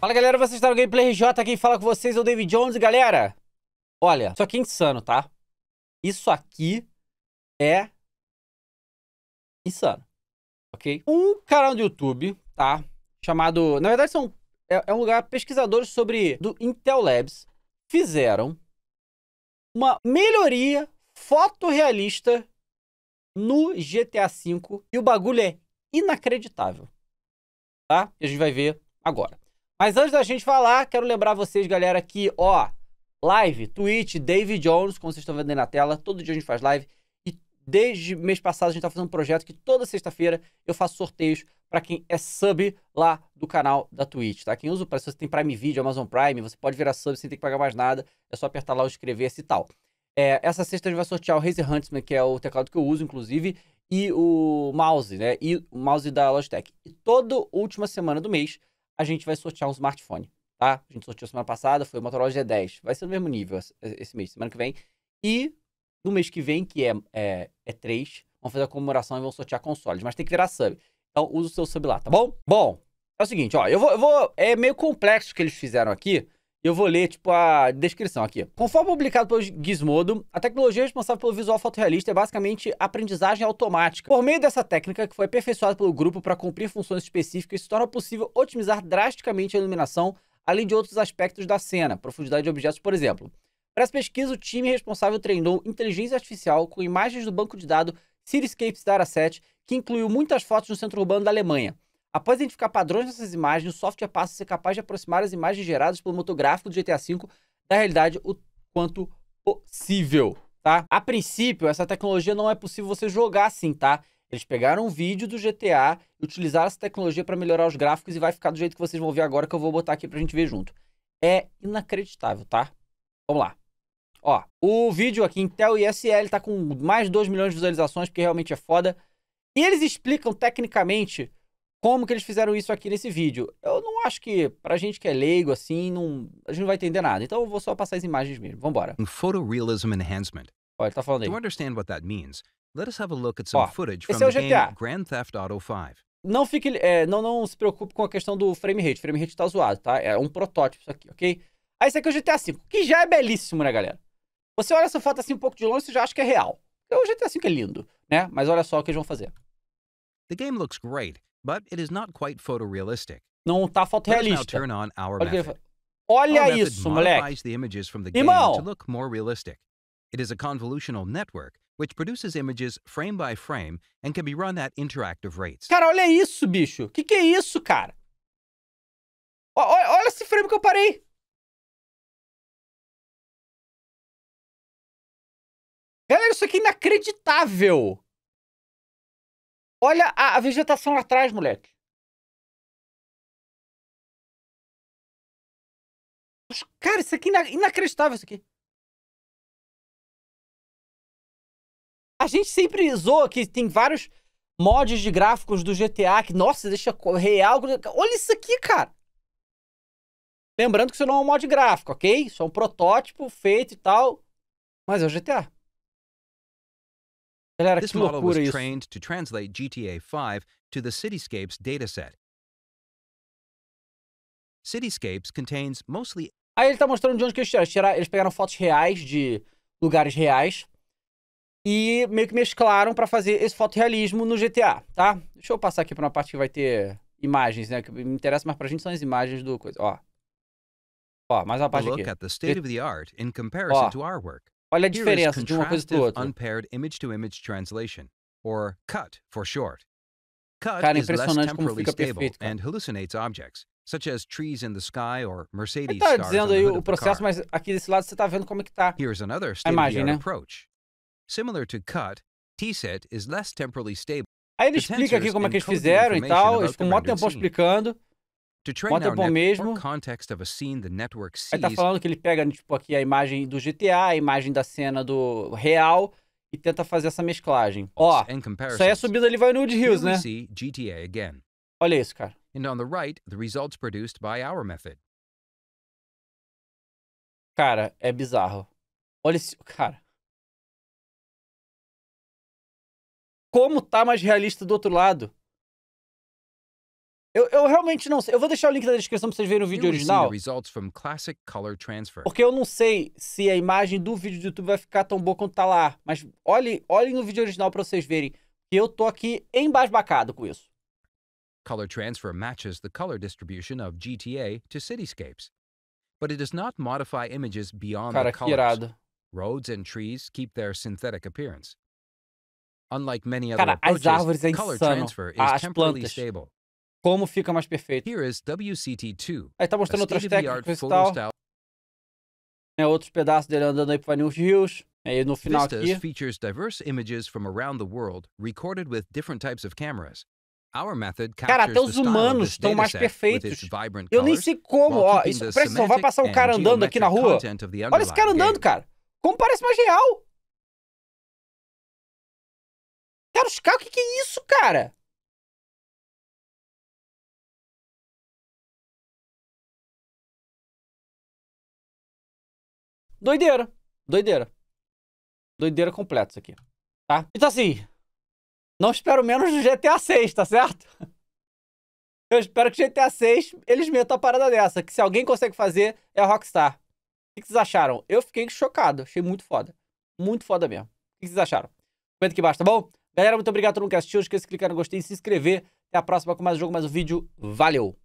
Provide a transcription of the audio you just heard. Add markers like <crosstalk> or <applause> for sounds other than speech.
Fala galera, vocês estão no Gameplay RJ, quem fala com vocês é o David Jones, galera. Olha, isso aqui é insano, tá? Isso aqui é insano, ok? Um canal do YouTube, tá? Chamado, na verdade são, é, é um lugar pesquisadores sobre, do Intel Labs, fizeram uma melhoria fotorrealista no GTA V e o bagulho é inacreditável, tá? E a gente vai ver agora. Mas antes da gente falar, quero lembrar vocês, galera, que, ó, live, Twitch, David Jones, como vocês estão vendo aí na tela, todo dia a gente faz live. E desde mês passado a gente tá fazendo um projeto que toda sexta-feira eu faço sorteios para quem é sub lá do canal da Twitch, tá? Quem usa o Prime, se você tem Prime Video, Amazon Prime, você pode virar sub sem ter que pagar mais nada, é só apertar lá o inscrever-se e tal. É, essa sexta a gente vai sortear o Razer Huntsman, que é o teclado que eu uso, inclusive, e o mouse, né? E o mouse da Logitech. E toda última semana do mês a gente vai sortear um smartphone, tá? A gente sorteou semana passada, foi o Motorola G10. Vai ser no mesmo nível esse mês, semana que vem. E no mês que vem, que é, é, é 3, vão fazer a comemoração e vão sortear consoles. Mas tem que virar sub. Então, usa o seu sub lá, tá bom? Bom, é o seguinte, ó. Eu vou... Eu vou é meio complexo o que eles fizeram aqui eu vou ler, tipo, a descrição aqui. Conforme publicado pelo Gizmodo, a tecnologia responsável pelo visual fotorrealista é basicamente aprendizagem automática. Por meio dessa técnica, que foi aperfeiçoada pelo grupo para cumprir funções específicas, se torna possível otimizar drasticamente a iluminação, além de outros aspectos da cena, profundidade de objetos, por exemplo. Para essa pesquisa, o time responsável treinou inteligência artificial com imagens do banco de dados Cityscapes Dataset, que incluiu muitas fotos no centro urbano da Alemanha. Após identificar padrões nessas imagens, o software passa a ser capaz de aproximar as imagens geradas pelo motor gráfico do GTA V da realidade o quanto possível, tá? A princípio, essa tecnologia não é possível você jogar assim, tá? Eles pegaram um vídeo do GTA e utilizaram essa tecnologia para melhorar os gráficos e vai ficar do jeito que vocês vão ver agora que eu vou botar aqui pra gente ver junto. É inacreditável, tá? Vamos lá. Ó, o vídeo aqui, Intel ISL, tá com mais de 2 milhões de visualizações, porque realmente é foda. E eles explicam tecnicamente como que eles fizeram isso aqui nesse vídeo? Eu não acho que, pra gente que é leigo, assim, não, a gente não vai entender nada. Então eu vou só passar as imagens mesmo. Vambora. Photorealism Enhancement. Olha, ele tá falando aí. To understand what that means, let us have a look at some Ó, footage from é o GTA. Grand Theft Auto 5. Não, fique, é, não, não se preocupe com a questão do frame rate. O frame rate tá zoado, tá? É um protótipo isso aqui, ok? Aí ah, isso aqui é o GTA V, que já é belíssimo, né, galera? Você olha essa foto assim um pouco de longe, você já acha que é real. Então, o GTA V é lindo, né? Mas olha só o que eles vão fazer. The game looks great but it is not quite photorealistic. Não tá fotorrealista. Olha, Olha isso, moleque. Irmão. to look more realistic. It is a convolutional network which produces images frame by frame and can be run at interactive rates. Cara, olha isso, bicho. Que que é isso, cara? O, olha esse frame que eu parei. Galera, isso aqui é inacreditável. Olha a, a vegetação lá atrás, moleque. Cara, isso aqui é inacreditável, isso aqui. A gente sempre zoa que tem vários mods de gráficos do GTA que, nossa, deixa real. Olha isso aqui, cara. Lembrando que isso não é um mod gráfico, ok? Isso é um protótipo feito e tal. Mas é o GTA. Galera, This model was isso. trained to translate GTA 5 to the Cityscapes dataset. Cityscapes contains mostly Aí ele tá mostrando de onde que eles tiraram. Eles, tiraram. eles pegaram fotos reais de lugares reais e meio que mesclaram para fazer esse fotorealismo no GTA, tá? Deixa eu passar aqui para uma parte que vai ter imagens, né? Que me interessa mais pra gente são as imagens do coisa, ó. Ó, mais uma parte aqui. Look at the state of the art in comparison to Olha a diferença de uma coisa para outra. Unpaired image to image translation, or CUT for short. CUT cara, is less como stable perfeito, and hallucinates objects, such as trees in the sky or Mercedes tá stars dizendo aí o processo, mas aqui desse lado você tá vendo como é que tá. Here's another imagem, né? approach. Similar to CUT, is less temporally stable. Aí ele explica aqui como é que eles fizeram e tal, eles ficam um tempo explicando. Bota bom mesmo. Aí tá falando que ele pega, tipo, aqui a imagem do GTA, a imagem da cena do real e tenta fazer essa mesclagem. Ó, isso aí é subida, ele vai no Wood Hills, né? Olha isso, cara. And on the right, the results produced by our method. Cara, é bizarro. Olha esse... Cara... Como tá mais realista do outro lado? Eu, eu, realmente não sei. Eu vou deixar o link na descrição para vocês verem o vídeo original. Porque eu não sei se a imagem do vídeo do YouTube vai ficar tão boa quanto tá lá. Mas olhem, olhe no vídeo original para vocês verem. Que eu tô aqui embasbacado com isso. Color transfer matches the color distribution of GTA to cityscapes. But it does not modify images beyond Cara, the colors. Irado. Roads and trees keep their synthetic appearance. Unlike many other Cara, approaches, as árvores é color insano. transfer is ah, as temporarily plantas. stable como fica mais perfeito. Aí tá mostrando outras técnicas e tal. É, outros pedaços dele andando aí para Vanilla Hills. Aí no final Vistas aqui. features diverse images from around the world recorded with different types of cameras. Our method cara, até os humanos estão mais perfeitos. Eu nem sei como, ó. Isso parece só vai passar um cara andando aqui na rua. Olha esse cara andando, cara. Como parece mais real. Cara, os o que, que é isso, cara? Doideira. Doideira. Doideira completa isso aqui. Tá? Então assim, não espero menos do GTA 6, tá certo? <laughs> Eu espero que GTA 6 eles metam a parada dessa, que se alguém consegue fazer é a Rockstar. O que vocês acharam? Eu fiquei chocado, achei muito foda. Muito foda mesmo. O que vocês acharam? Comenta aqui embaixo, tá bom? Galera, muito obrigado a todo mundo que assistiu. Não esqueça de clicar no gostei e se inscrever. Até a próxima com mais um jogo, mais um vídeo. Valeu!